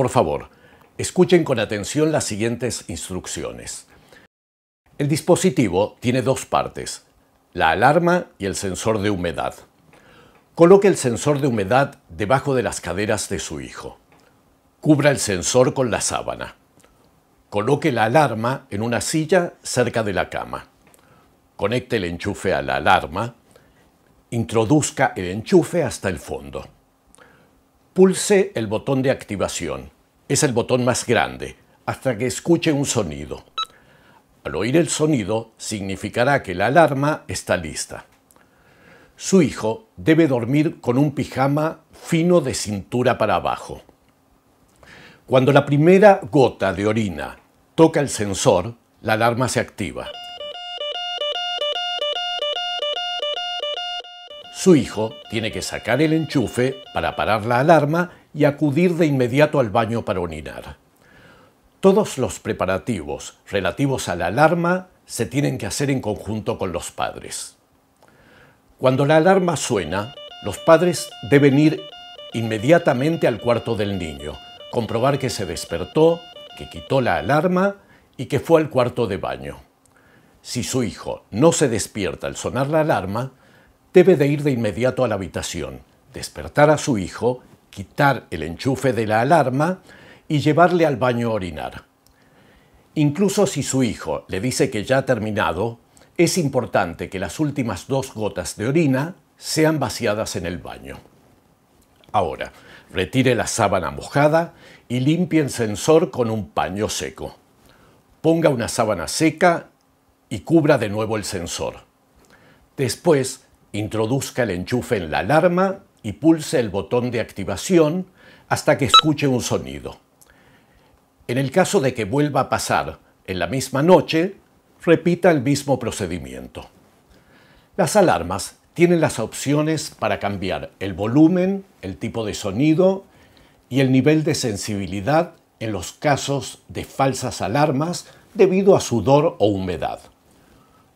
Por favor, escuchen con atención las siguientes instrucciones. El dispositivo tiene dos partes, la alarma y el sensor de humedad. Coloque el sensor de humedad debajo de las caderas de su hijo. Cubra el sensor con la sábana. Coloque la alarma en una silla cerca de la cama. Conecte el enchufe a la alarma. Introduzca el enchufe hasta el fondo. Pulse el botón de activación. Es el botón más grande, hasta que escuche un sonido. Al oír el sonido, significará que la alarma está lista. Su hijo debe dormir con un pijama fino de cintura para abajo. Cuando la primera gota de orina toca el sensor, la alarma se activa. Su hijo tiene que sacar el enchufe para parar la alarma y acudir de inmediato al baño para orinar. Todos los preparativos relativos a la alarma se tienen que hacer en conjunto con los padres. Cuando la alarma suena, los padres deben ir inmediatamente al cuarto del niño, comprobar que se despertó, que quitó la alarma y que fue al cuarto de baño. Si su hijo no se despierta al sonar la alarma, debe de ir de inmediato a la habitación, despertar a su hijo, quitar el enchufe de la alarma y llevarle al baño a orinar. Incluso si su hijo le dice que ya ha terminado, es importante que las últimas dos gotas de orina sean vaciadas en el baño. Ahora, retire la sábana mojada y limpie el sensor con un paño seco. Ponga una sábana seca y cubra de nuevo el sensor. Después, Introduzca el enchufe en la alarma y pulse el botón de activación hasta que escuche un sonido. En el caso de que vuelva a pasar en la misma noche, repita el mismo procedimiento. Las alarmas tienen las opciones para cambiar el volumen, el tipo de sonido y el nivel de sensibilidad en los casos de falsas alarmas debido a sudor o humedad.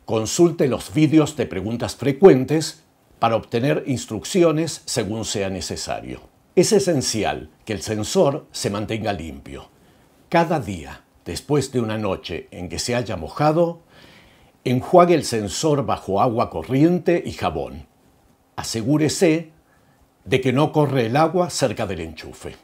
Consulte los vídeos de preguntas frecuentes para obtener instrucciones según sea necesario. Es esencial que el sensor se mantenga limpio. Cada día, después de una noche en que se haya mojado, enjuague el sensor bajo agua corriente y jabón. Asegúrese de que no corre el agua cerca del enchufe.